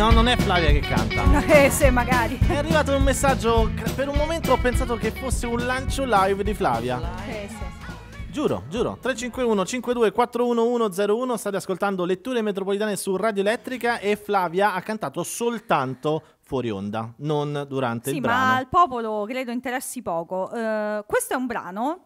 No, non è Flavia che canta. eh, se magari. È arrivato un messaggio. Per un momento ho pensato che fosse un lancio live di Flavia. Eh, giuro, giuro. 351 5241101 state ascoltando Letture Metropolitane su Radio Elettrica e Flavia ha cantato soltanto fuori onda, non durante sì, il brano. Sì, ma al popolo credo interessi poco. Uh, questo è un brano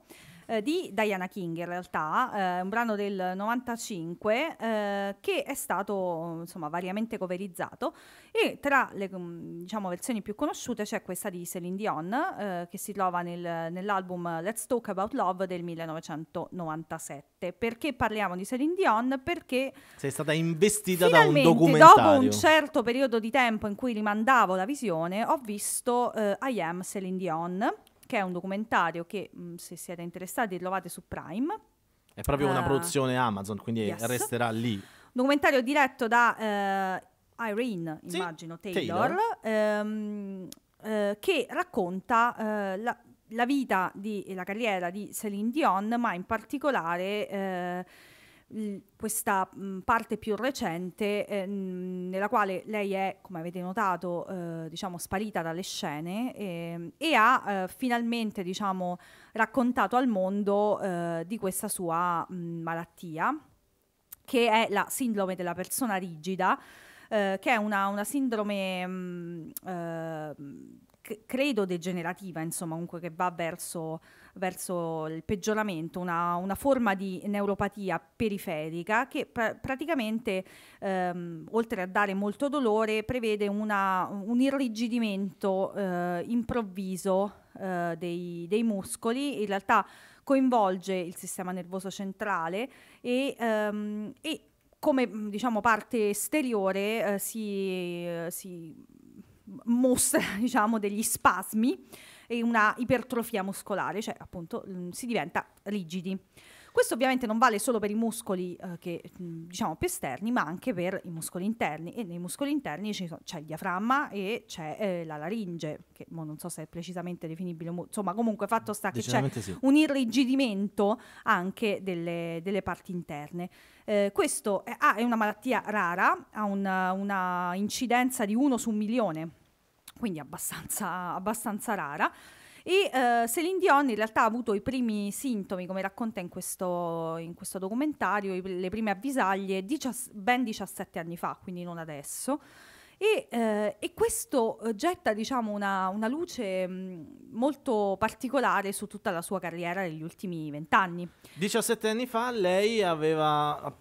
eh, di Diana King in realtà, eh, un brano del 95 eh, che è stato insomma variamente coverizzato e tra le mm, diciamo, versioni più conosciute c'è questa di Celine Dion eh, che si trova nel, nell'album Let's Talk About Love del 1997. Perché parliamo di Celine Dion? Perché sei stata investita da un documentario. Dopo un certo periodo di tempo in cui rimandavo la visione ho visto eh, I Am Celine Dion che è un documentario che mm, se siete interessati trovate su Prime. È proprio uh, una eh, produzione Amazon, quindi yes. resterà lì. Documentario diretto da uh, Irene, sì, immagino, Taylor, Taylor. Um, uh, che racconta la, la, vita e la carriera di Celine Dion, ma in particolare questa parte più recente eh, nella quale lei è, come avete notato, eh, diciamo sparita dalle scene eh, e ha eh, finalmente diciamo, raccontato al mondo eh, di questa sua mh, malattia che è la sindrome della persona rigida, eh, che è una, una sindrome credo degenerativa, insomma, comunque che va verso, verso il peggioramento, una, una, forma di neuropatia periferica che pr praticamente, ehm, oltre a dare molto dolore, prevede una, un irrigidimento eh, improvviso eh, dei, dei muscoli. In realtà coinvolge il sistema nervoso centrale e, ehm, e come diciamo, parte esteriore eh, si, eh, si mostra diciamo, degli spasmi e una ipertrofia muscolare, cioè appunto mm, si diventa rigidi. Questo ovviamente non vale solo per i muscoli eh, che, mm, diciamo, più esterni, ma anche per i muscoli interni. E nei muscoli interni c'è il diaframma e c'è eh, la laringe, che non so se è precisamente definibile, insomma comunque fatto sta che c'è sì. un irrigidimento anche delle, delle parti interne. Eh, questo è, ah, è, una malattia rara, ha una, una incidenza di 1 su un milione quindi abbastanza, abbastanza rara. E uh, Celine Dion in realtà ha avuto i primi sintomi, come racconta in questo, in questo documentario, i, le prime avvisaglie dicias- ben 17 anni fa, quindi non adesso. E, eh, e, questo eh, getta diciamo, una, una, luce mh, mm, molto particolare su tutta la sua carriera negli ultimi vent'anni. 17 anni fa lei aveva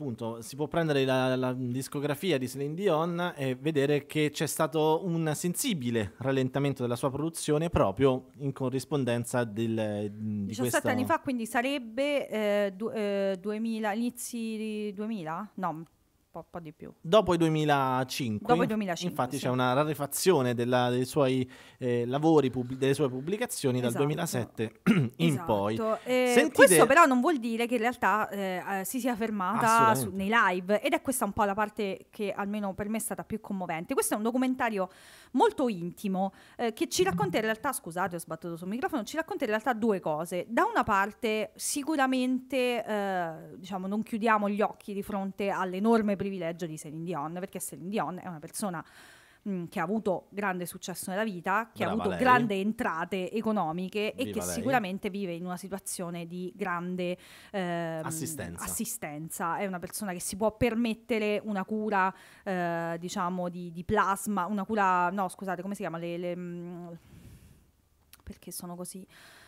appunto si può prendere la, la discografia di Celine Dion e vedere che c'è stato un sensibile rallentamento della sua produzione proprio in corrispondenza del, di 17 questo... anni fa, quindi sarebbe eh, du- eh, 2000, inizi 2000? No, po', po', di più. Dopo il 2005, Dopo il 2005 infatti sì. c'è una rarefazione della, dei suoi eh, lavori, pub- delle sue pubblicazioni esatto. dal 2007 esatto. in poi. Eh, Sentite... Questo però non vuol dire che in realtà eh, eh si sia fermata su, nei live ed è questa un po' la parte che almeno per me è stata più commovente. Questo è un documentario molto intimo eh, che ci racconta in realtà, scusate ho sbattuto sul microfono, ci racconta in realtà due cose. Da una parte sicuramente eh, diciamo non chiudiamo gli occhi di fronte all'enorme privilegio privilegio di Celine Dion, perché Celine Dion è una persona che ha avuto grande successo nella vita, che Brava ha avuto lei. grandi entrate economiche Viva e che lei. sicuramente vive in una situazione di grande ehm, assistenza. assistenza. È una persona che si può permettere una cura, eh, diciamo, di, di, plasma, una cura, no scusate, come si chiama? Le, le, perché sono così...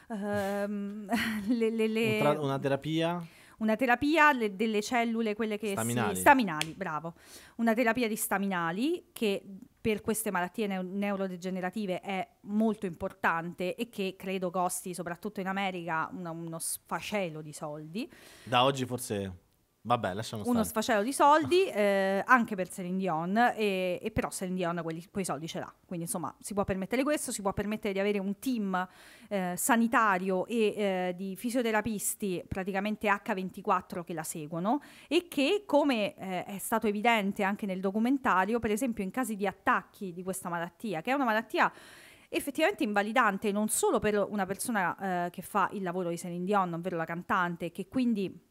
Um, le, le, le... Una, terapia? Una terapia le, delle cellule, quelle che... Staminali. Si, staminali, bravo. Una terapia di staminali che per queste malattie neo neurodegenerative è molto importante e che credo costi, soprattutto in America, una, uno sfacelo di soldi. Da oggi forse Vabbè, lasciamo stare. Uno sfacelo di soldi eh, anche per Celine Dion, e, e però Celine Dion quelli, quei soldi ce l'ha. Quindi insomma si può permettere questo, si può permettere di avere un team eh, sanitario e eh, di fisioterapisti praticamente H24 che la seguono e che, come eh, è stato evidente anche nel documentario, per esempio in casi di attacchi di questa malattia, che è una malattia effettivamente invalidante non solo per una persona eh, che fa il lavoro di Celine Dion, ovvero la cantante, che quindi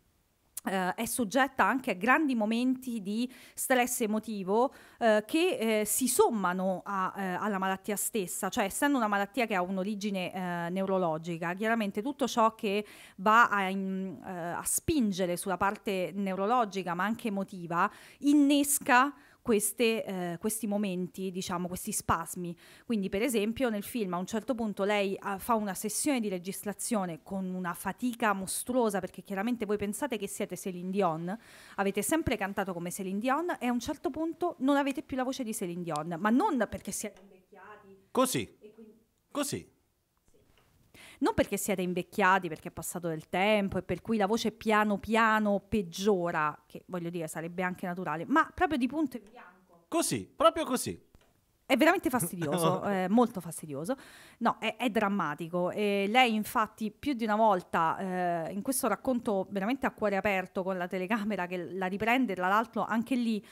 Uh, è soggetta anche a grandi momenti di stress emotivo uh, che uh, si sommano a, alla malattia stessa, cioè essendo una malattia che ha un'origine neurologica, chiaramente tutto ciò che va a, in, a, spingere sulla parte neurologica ma anche emotiva innesca queste, eh, questi momenti, diciamo, questi spasmi. Quindi, per esempio, nel film a un certo punto lei ah, fa una sessione di registrazione con una fatica mostruosa, perché chiaramente voi pensate che siete Céline Dion, avete sempre cantato come Céline Dion e a un certo punto non avete più la voce di Céline Dion, ma non perché siete invecchiati. Così. Quindi... Così non perché siete invecchiati, perché è passato del tempo e per cui la voce piano piano peggiora, che voglio dire sarebbe anche naturale, ma proprio di punto in bianco. Così, proprio così. È veramente fastidioso, eh, molto fastidioso. No, è, è drammatico. E lei infatti più di una volta eh, in questo racconto veramente a cuore aperto con la telecamera che la riprende, tra l'altro anche lì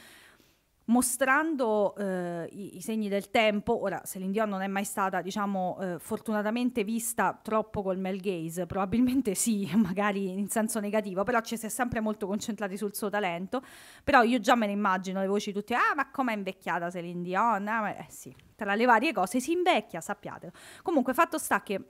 mostrando eh, i, i, segni del tempo, ora Celine Dion non è mai stata, diciamo, eh, fortunatamente vista troppo col male gaze, probabilmente sì, magari in senso negativo, però ci si è sempre molto concentrati sul suo talento, però io già me ne immagino le voci tutte, ah ma com'è invecchiata Celine Dion, ah, ma, eh sì, tra le varie cose si invecchia, sappiatelo. Comunque fatto sta che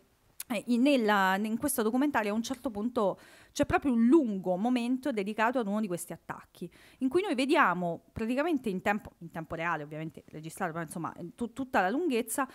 eh, nella, in questo documentario a un certo punto c'è proprio un lungo momento dedicato ad uno di questi attacchi, in cui noi vediamo praticamente in tempo, in tempo reale, ovviamente registrato, ma insomma eh, t- tutta la lunghezza,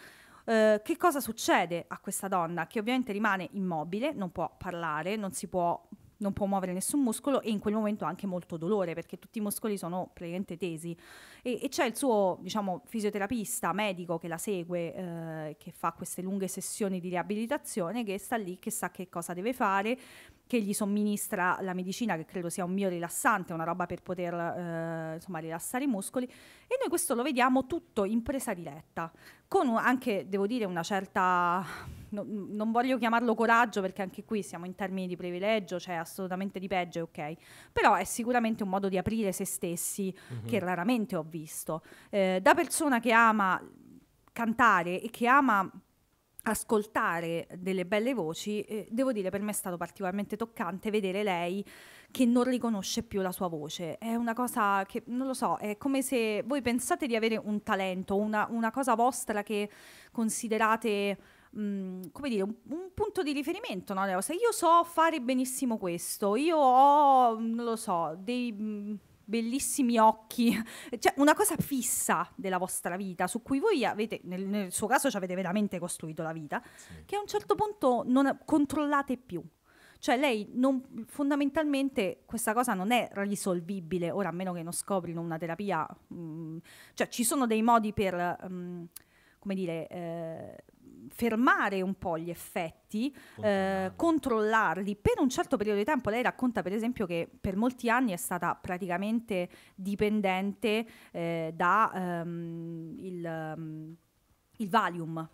eh, che cosa succede a questa donna che ovviamente rimane immobile, non può parlare, non si può non può muovere nessun muscolo e in quel momento ha anche molto dolore perché tutti i muscoli sono praticamente tesi. E, e c'è il suo diciamo, fisioterapista, medico che la segue, eh, che fa queste lunghe sessioni di riabilitazione, che sta lì, che sa che cosa deve fare, che gli somministra la medicina, che credo sia un mio rilassante, una roba per poter eh, insomma, rilassare i muscoli. E noi questo lo vediamo tutto in presa diretta, con anche, devo dire, una certa no, non voglio chiamarlo coraggio perché anche qui siamo in termini di privilegio, cioè assolutamente di peggio, ok, però è sicuramente un modo di aprire se stessi mm-hmm. che raramente ho visto. Eh, da persona che ama cantare e che ama ascoltare delle belle voci, eh, devo dire per me è stato particolarmente toccante vedere lei che non riconosce più la sua voce. È una cosa che, non lo so, è come se voi pensate di avere un talento, una, una cosa vostra che considerate come dire, un, un, punto di riferimento, no, Se io so fare benissimo questo, io ho, non lo so, dei... bellissimi occhi, cioè una cosa fissa della vostra vita su cui voi avete, nel, nel suo caso ci avete veramente costruito la vita, sì. che a un certo punto non controllate più. Cioè lei non, fondamentalmente questa cosa non è risolvibile, ora a meno che non scoprino una terapia, mh, cioè ci sono dei modi per... Mh, come dire, eh, fermare un po' gli effetti, eh, controllarli per un certo periodo di tempo. Lei racconta per esempio che per molti anni è stata praticamente dipendente eh, da um, il, um, il Valium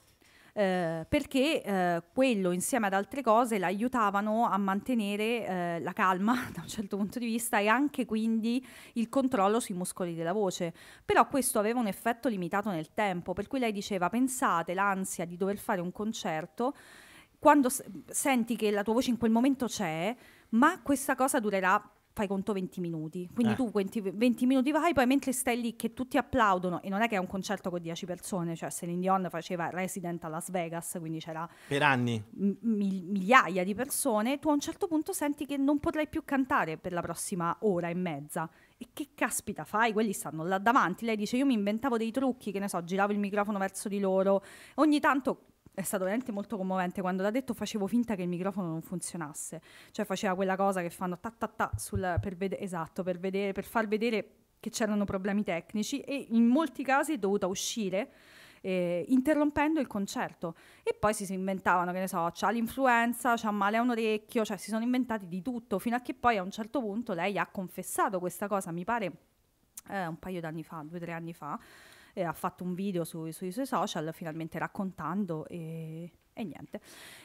eh, perché eh, quello insieme ad altre cose l'aiutavano a mantenere eh, la calma da un certo punto di vista e anche quindi il controllo sui muscoli della voce. Però questo aveva un effetto limitato nel tempo, per cui lei diceva pensate l'ansia di dover fare un concerto quando senti che la tua voce in quel momento c'è, ma questa cosa durerà fai conto 20 minuti. Quindi eh. tu 20, 20, minuti vai, poi mentre stai lì che tutti applaudono, e non è che è un concerto con 10 persone, cioè Celine Dion faceva Resident a Las Vegas, quindi c'era... Per anni. M- migliaia di persone, tu a un certo punto senti che non potrai più cantare per la prossima ora e mezza. E che caspita fai? Quelli stanno là davanti. Lei dice: Io mi inventavo dei trucchi, che ne so, giravo il microfono verso di loro. Ogni tanto è stato veramente molto commovente quando l'ha detto facevo finta che il microfono non funzionasse cioè faceva quella cosa che fanno ta ta ta sul, per, ved- esatto, per, vedere, per far vedere che c'erano problemi tecnici e in molti casi è dovuta uscire eh, interrompendo il concerto e poi si inventavano che ne so c'ha l'influenza, c'ha male a un orecchio cioè si sono inventati di tutto fino a che poi a un certo punto lei ha confessato questa cosa mi pare eh, un paio d'anni fa, due o tre anni fa eh, ha fatto un video su, sui suoi social finalmente raccontando e e niente.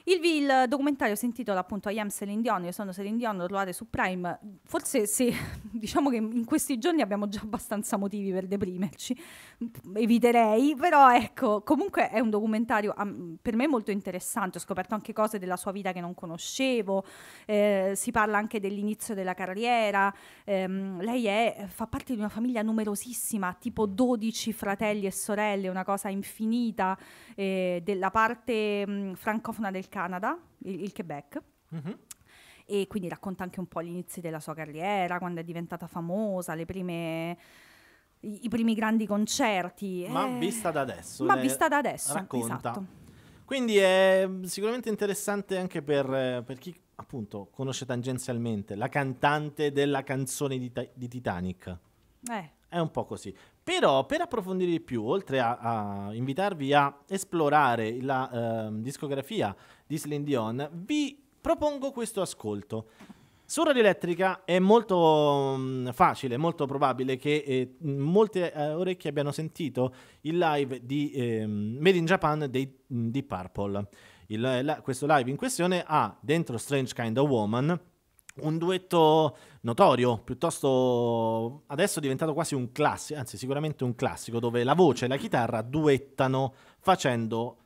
Il, il documentario si intitola appunto I am Celine Dion, io sono Celine Dion, lo trovate su Prime. Forse sì, diciamo che in questi giorni abbiamo già abbastanza motivi per deprimerci, eviterei, però ecco, comunque è un documentario um, per me molto interessante, ho scoperto anche cose della sua vita che non conoscevo, eh, si parla anche dell'inizio della carriera, ehm, lei è, fa parte di una famiglia numerosissima, tipo 12 fratelli e sorelle, una cosa infinita, eh, della parte... Mh, mm, Ehm, francofona del Canada, il, il Quebec. Mm-hmm e quindi racconta anche un po' gli inizi della sua carriera, quando è diventata famosa, prime, i, i primi grandi concerti. Ma eh, vista da adesso. Ma vista da adesso, eh, racconta. Esatto. Quindi è sicuramente interessante anche per, per, chi appunto conosce tangenzialmente la cantante della canzone di, di Titanic. Eh. È un po' così. Però per approfondire di più, oltre a, a invitarvi a esplorare la eh, discografia di Celine Dion, vi propongo questo ascolto. Su Radio Elettrica è molto mh, mm, facile, molto probabile che eh, molte eh, orecchie abbiano sentito il live di eh, Made in Japan dei, mm, Deep Purple. Il, la, questo live in questione ha dentro Strange Kind of Woman un duetto notorio, piuttosto adesso è diventato quasi un classico, anzi sicuramente un classico, dove la voce e la chitarra duettano facendo...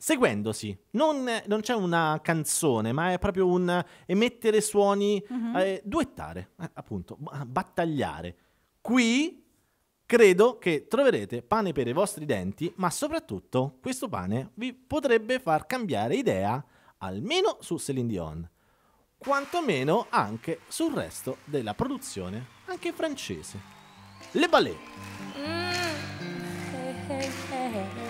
Seguendosi, non, non c'è una canzone, ma è proprio un emettere suoni, mm-hmm. eh, duettare, eh, appunto, battagliare. Qui Credo che troverete pane per i vostri denti, ma soprattutto questo pane vi potrebbe far cambiare idea, almeno su Celine Dion quantomeno anche sul resto della produzione, anche francese. Le ballet. Mm. Eh, eh, eh,